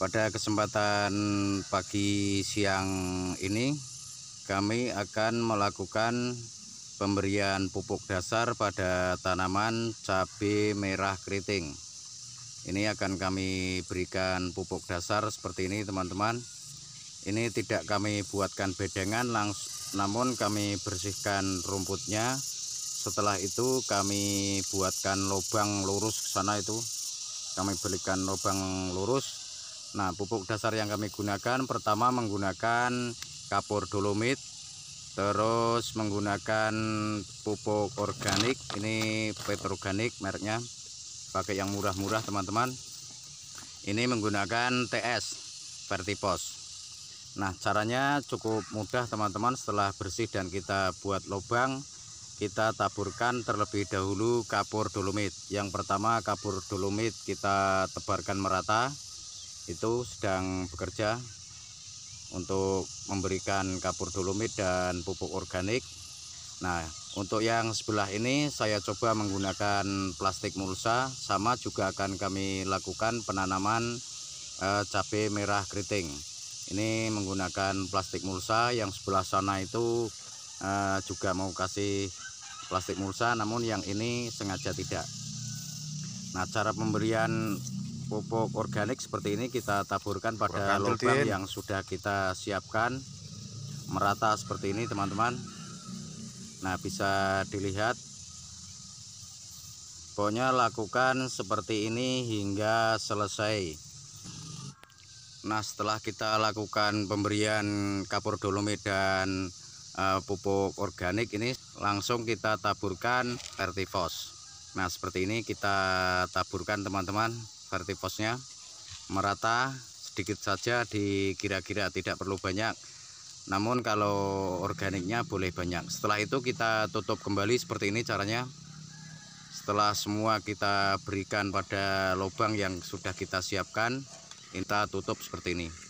Pada kesempatan pagi siang ini kami akan melakukan pemberian pupuk dasar pada tanaman cabai merah keriting. Ini akan kami berikan pupuk dasar seperti ini teman-teman. Ini tidak kami buatkan bedengan langsung namun kami bersihkan rumputnya. Setelah itu kami buatkan lubang lurus ke sana itu. Kami berikan lubang lurus Nah, pupuk dasar yang kami gunakan pertama menggunakan kapur dolomit, terus menggunakan pupuk organik, ini petroganik mereknya. Pakai yang murah-murah, teman-teman. Ini menggunakan TS Vertipos. Nah, caranya cukup mudah, teman-teman. Setelah bersih dan kita buat lubang, kita taburkan terlebih dahulu kapur dolomit. Yang pertama kapur dolomit kita tebarkan merata itu sedang bekerja untuk memberikan kapur dolomit dan pupuk organik. Nah, untuk yang sebelah ini saya coba menggunakan plastik mulsa, sama juga akan kami lakukan penanaman eh, cabai merah keriting. Ini menggunakan plastik mulsa, yang sebelah sana itu eh, juga mau kasih plastik mulsa, namun yang ini sengaja tidak. Nah, cara pemberian pupuk organik seperti ini kita taburkan pada Bukan lubang yang sudah kita siapkan merata seperti ini teman-teman nah bisa dilihat pokoknya lakukan seperti ini hingga selesai nah setelah kita lakukan pemberian kapur dolomit dan uh, pupuk organik ini langsung kita taburkan vertifos nah seperti ini kita taburkan teman-teman posnya merata sedikit saja di kira-kira tidak perlu banyak namun kalau organiknya boleh banyak setelah itu kita tutup kembali seperti ini caranya setelah semua kita berikan pada lubang yang sudah kita siapkan kita tutup seperti ini